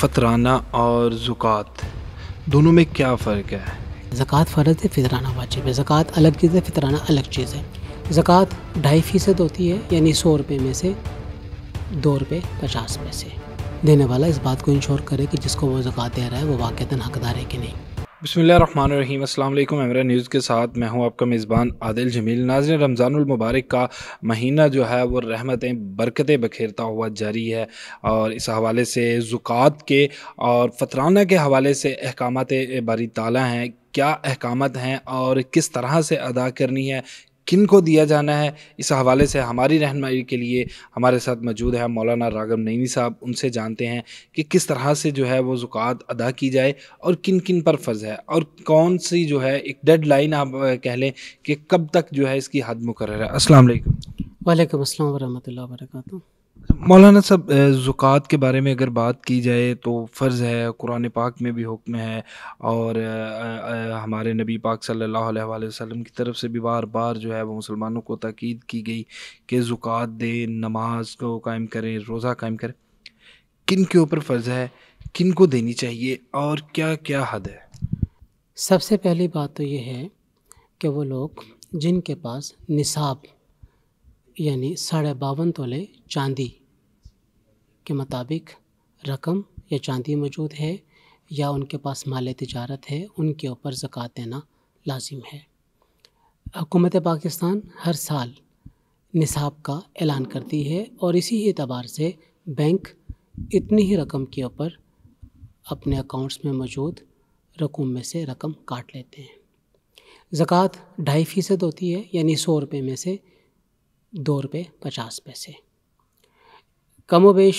फतराना और जुकात दोनों में क्या फ़र्क है ज़क़़त फ़र्ज है फितराना वाजिब है ज़क़़त अलग चीज़ है फितराना अलग चीज़ है ज़क़़त ढाई फ़ीसद होती है यानी सौ रुपये में से दो रुपये पचास पैसे देने वाला इस बात को इंश्योर करे कि जिसको वो ज़क़़त दे रहा है वो वाक़ता हकदार है कि नहीं बसमीम अल्लाम अमरा न्यूज़ के साथ मैं हूं आपका मेज़बान आदिल जमील नाजन रमज़ानमबारक का महीना जो है वो रहमतें बरकतें बखेरता हुआ जारी है और इस हवाले से ज़ुक़ात के और फतराना के हवाले से अहकाम बारी ताला हैं क्या अहकामत हैं और किस तरह से अदा करनी है किन को दिया जाना है इस हवाले से हमारी रहनमाई के लिए हमारे साथ मौजूद है मौलाना रागम नईनी साहब उनसे जानते हैं कि किस तरह से जो है वो ज़ुक़ात अदा की जाए और किन किन पर फ़र्ज़ है और कौन सी जो है एक डेड लाइन आप कह लें कि कब तक जो है इसकी हद मुकर है असलम असल अस्सलाम वर्का मौलाना साहब ज़ुकात के बारे में अगर बात की जाए तो फ़र्ज़ है कुरान पाक में भी हुक्म है और हमारे नबी पाक सल्लल्लाहु अलैहि वसल्लम की तरफ से भी बार बार जो है वो मुसलमानों को ताकीद की गई कि ज़ुकात दें नमाज को कायम करें रोज़ा कायम करें किन के ऊपर फ़र्ज़ है किन को देनी चाहिए और क्या क्या हद है सबसे पहली बात तो ये है कि वो लोग जिनके पास निसाब यानी साढ़े बावन तोले चांदी के मुताबिक रकम या चांदी मौजूद है या उनके पास माल तजारत है उनके ऊपर ज़क़़त देना लाजिम है हुकूमत पाकिस्तान हर साल निसाब का ऐलान करती है और इसी एतबार से बैंक इतनी ही रकम के ऊपर अपने अकाउंट्स में मौजूद रकम में से रकम काट लेते हैं ज़क़़त ढाई फ़ीसद होती है यानी सौ रुपये में से दो रुपये पचास पैसे कमोबेश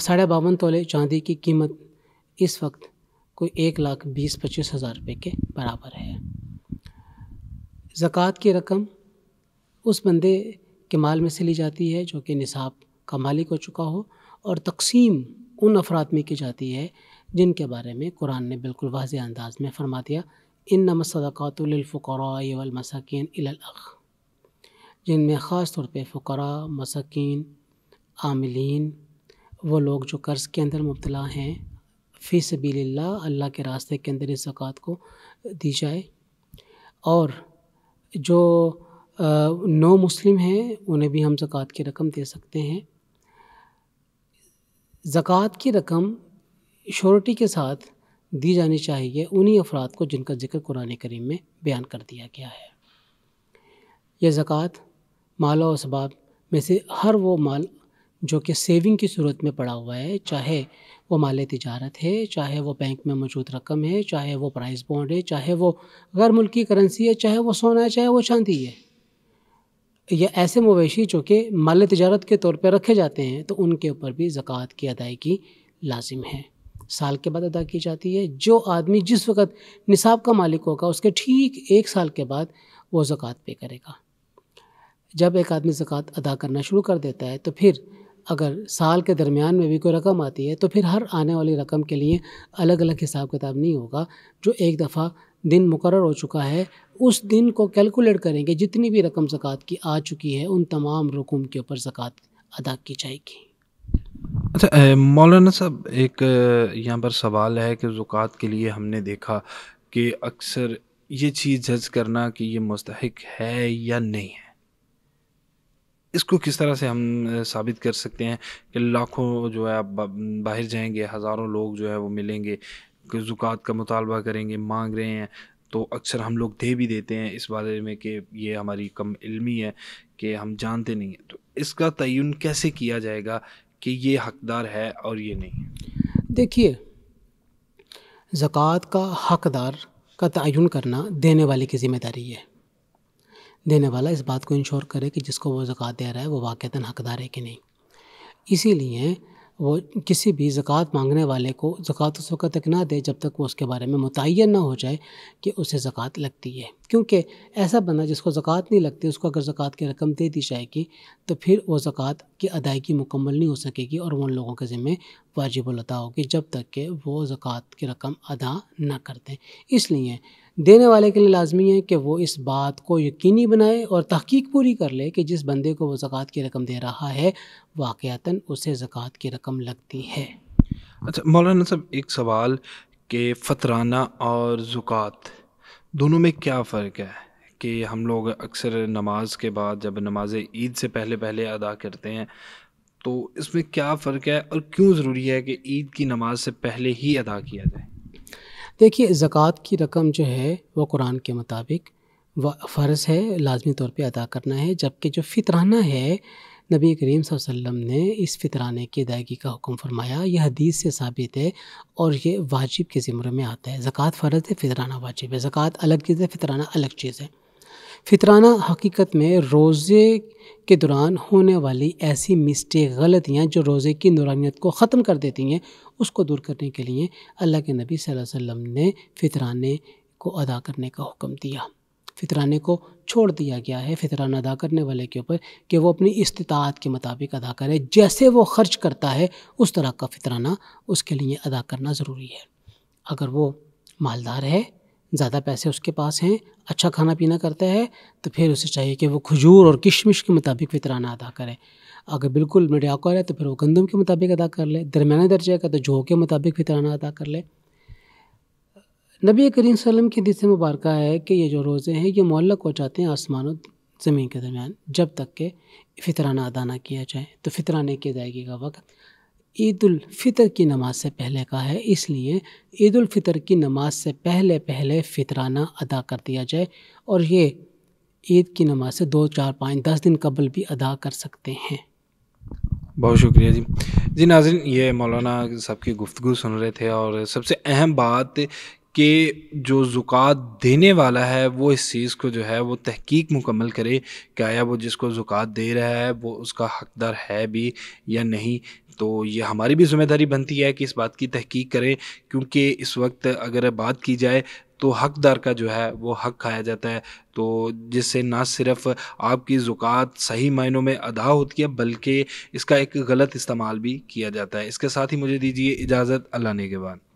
साढ़े बावन तोले चांदी की कीमत इस वक्त कोई एक लाख बीस पच्चीस हज़ार रुपये के बराबर है ज़क़़त की रकम उस बंदे के माल में से ली जाती है जो कि निसाब का मालिक हो चुका हो और तकसीम उन अफराद में की जाती है जिनके बारे में कुरान ने बिल्कुल वाज अंदाज में फरमा दिया इन नमसदाक़ातफ़ुकर वलमसाकिन अख जिनमें ख़ास तौर पर फ़कर मसाकिन आमिलीन वो लोग जो कर्ज़ के अंदर मुबला हैं फ़ी सबील्ला अल्लाह के रास्ते के अंदर इस ज़क़़त को दी जाए और जो नो मुस्लिम हैं उन्हें भी हम ज़क़़त की रकम दे सकते हैं ज़क़़त की रकम श्योरिटी के साथ दी जानी चाहिए उन्हीं अफराद को जिनका जिक्र कुरान करीम में बयान कर दिया गया है यह ज़क़़त माल और सबाब में से हर वो माल जो कि सेविंग की सूरत में पड़ा हुआ है चाहे वो माल तजारत है चाहे वो बैंक में मौजूद रकम है चाहे वो प्राइस बॉन्ड है चाहे वो गैर मुल्की करेंसी है चाहे वो सोना है चाहे वो चांदी है या ऐसे मवेशी जो कि माल तजारत के तौर पर रखे जाते हैं तो उनके ऊपर भी ज़क़़त की अदायगी लाजिम है साल के बाद अदा की जाती है जो आदमी जिस वक्त निसाब का मालिक होगा उसके ठीक एक साल के बाद वो ज़क़़त पे करेगा जब एक आदमी ज़क़़त अदा करना शुरू कर देता है तो फिर अगर साल के दरमियान में भी कोई रकम आती है तो फिर हर आने वाली रकम के लिए अलग अलग हिसाब किताब नहीं होगा जो एक दफ़ा दिन मुकर हो चुका है उस दिन को कैलकुलेट करेंगे जितनी भी रकम ज़क़़त की आ चुकी है उन तमाम रकम के ऊपर ज़क़़त अदा की जाएगी अच्छा मौलाना साहब एक यहाँ पर सवाल है कि ज़क़़त के लिए हमने देखा कि अक्सर ये चीज़ जज करना कि ये मुस्तक है या नहीं है इसको किस तरह से हम साबित कर सकते हैं कि लाखों जो है आप बाहर जाएंगे हज़ारों लोग जो है वो मिलेंगे ज़ुकात का मुतालबा करेंगे मांग रहे हैं तो अक्सर हम लोग दे भी देते हैं इस बारे में कि ये हमारी कम इलमी है कि हम जानते नहीं हैं तो इसका तयन कैसे किया जाएगा कि ये हकदार है और ये नहीं देखिए ज़क़़त का हकदार का तयन करना देने वाले की ज़िम्मेदारी है देने वाला इस बात को इंश्योर करे कि जिसको वो ज़क़ात दे रहा है वो वाक़ता हकदार है कि नहीं इसीलिए वो किसी भी ज़क़़त मांगने वाले को ज़क़़त उस वक्त तक ना दे जब तक वो उसके बारे में मुतन ना हो जाए कि उसे ज़क़़त लगती है क्योंकि ऐसा बंदा जिसको ज़क़़त नहीं लगती उसको अगर ज़क़़त की रकम दे दी जाएगी तो फिर वो ज़क़़त की अदायगी मुकम्मल नहीं हो सकेगी और वो उन लोगों के ज़िम्मे वाजिब होगी जब तक कि वो ज़क़़त की रकम अदा ना कर दें इसलिए देने वाले के लिए लाजमी है कि वो इस बात को यकीनी बनाए और तहकीक पूरी कर ले कि जिस बंदे को वो ज़क़़त की रकम दे रहा है वाक़ता उसे ज़क़़त की रकम लगती है अच्छा मौलाना साहब एक सवाल कि फतराना और ज़ुकात दोनों में क्या फ़र्क है कि हम लोग अक्सर नमाज के बाद जब नमाज ईद से पहले पहले अदा करते हैं तो इसमें क्या फ़र्क है और क्यों ज़रूरी है कि ईद की नमाज से पहले ही अदा किया जाए देखिए ज़क़़त की रकम जो है वो कुरान के मुताबिक फ़र्ज़ है लाजमी तौर पर अदा करना है जबकि जो फितराना है नबी करीम वसल्लम ने इस फितराने की अदायगी का हुक्म फरमाया यह हदीस से साबित है और ये वाजिब के ज़िम्र में आता है ज़क़़त फ़र्ज़ है फितराना वाजिब है ज़क़़त अलग चीज़ है फितराना अलग चीज़ है फितराना हकीकत में रोज़े के दौरान होने वाली ऐसी मिस्टेक गलतियाँ जो रोज़े की नूरानियत को ख़त्म कर देती हैं उसको दूर करने के लिए अल्लाह के नबी सल्लल्लाहु अलैहि वसल्लम ने फितराने को अदा करने का हुक्म दिया फितराने को छोड़ दिया गया है फितराना अदा करने वाले के ऊपर कि वो अपनी इस्तात के मुताबिक अदा करे जैसे वो खर्च करता है उस तरह का फितराना उसके लिए अदा करना ज़रूरी है अगर वो मालदार है ज़्यादा पैसे उसके पास हैं अच्छा खाना पीना करता है तो फिर उसे चाहिए कि वो खजूर और किशमिश के मुताबिक फितराना अदा करे अगर बिल्कुल मिडियाकर है तो फिर वो गंदम के मुताबिक अदा कर ले दरमिया दर्जे का तो जौ के मुताबिक फितराना अदा कर ले नबी करीम वसल्लम की दिस मुबारक है कि ये जो रोज़े हैं ये मौलक हो जाते हैं आसमान और ज़मीन के दरमियान जब तक के फितराना अदा ना किया जाए तो फितराने की अदायगी का वक्त ईद फ़ितर की नमाज से पहले का है इसलिए ईद फ़ितर की नमाज से पहले पहले फितराना अदा कर दिया जाए और ये ईद की नमाज से दो चार पाँच दस दिन कबल भी अदा कर सकते हैं बहुत शुक्रिया जी जी नाजिन ये मौलाना साहब की गुफ्तु सुन रहे थे और सबसे अहम बात कि जो ज़ुक़ात देने वाला है वो इस चीज़ को जो है वो तहकीक मुकम्मल करे कि आया वो जिसको ज़ुक़ात दे रहा है वो उसका हकदार है भी या नहीं तो ये हमारी भी ज़िम्मेदारी बनती है कि इस बात की तहकीक करें क्योंकि इस वक्त अगर बात की जाए तो हकदार का जो है वो हक खाया जाता है तो जिससे ना सिर्फ आपकी ज़ुक़ात सही मायनों में अदा होती है बल्कि इसका एक गलत इस्तेमाल भी किया जाता है इसके साथ ही मुझे दीजिए इजाज़त अल्लाह ने के बाद